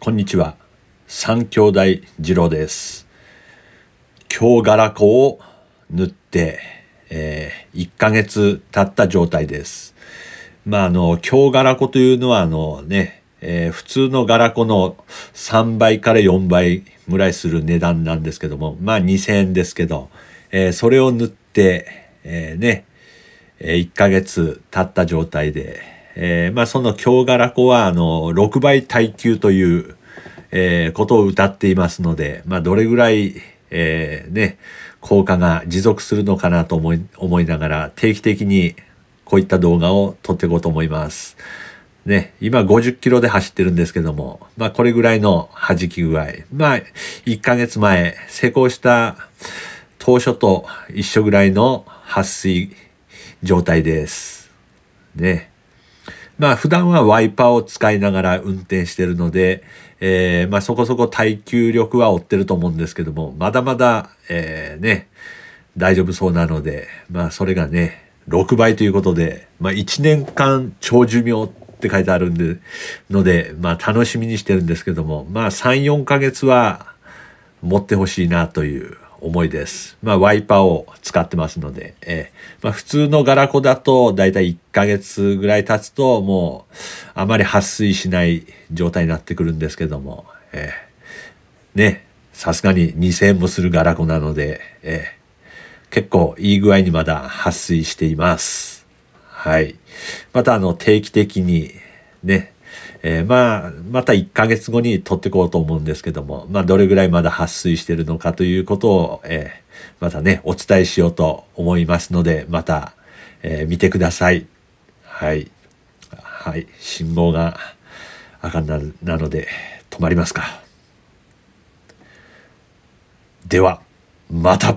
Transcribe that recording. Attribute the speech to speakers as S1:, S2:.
S1: こんにちは。三兄弟次郎です。今日柄子を塗って、えー、1ヶ月経った状態です。まあ、あの、今日柄子というのは、あのね、えー、普通の柄子の3倍から4倍ぐらいする値段なんですけども、まあ2000円ですけど、えー、それを塗って、えね、え1ヶ月経った状態で、えー、まあその京ガラコはあの6倍耐久という、えー、ことを歌っていますので、まあどれぐらい、えー、ね、効果が持続するのかなと思い、思いながら定期的にこういった動画を撮っていこうと思います。ね、今50キロで走ってるんですけども、まあこれぐらいの弾き具合。まあ1ヶ月前成功した当初と一緒ぐらいの撥水状態です。ね。まあ普段はワイパーを使いながら運転してるので、えー、まあそこそこ耐久力は追ってると思うんですけども、まだまだ、えー、ね、大丈夫そうなので、まあそれがね、6倍ということで、まあ1年間長寿命って書いてあるんで、ので、まあ楽しみにしてるんですけども、まあ3、4ヶ月は持ってほしいなという重いです。まあ、ワイパーを使ってますので、えー、まあ、普通のガラコだと、だいたい1ヶ月ぐらい経つと、もう、あまり撥水しない状態になってくるんですけども、えー、ね、さすがに2000円もするガラコなので、えー、結構いい具合にまだ撥水しています。はい。また、あの、定期的に、ね、えー、まあ、また1ヶ月後に取ってこうと思うんですけども、まあ、どれぐらいまだ発水してるのかということを、えー、またね、お伝えしようと思いますので、また、えー、見てください。はい。はい。信号が赤ななので、止まりますか。では、また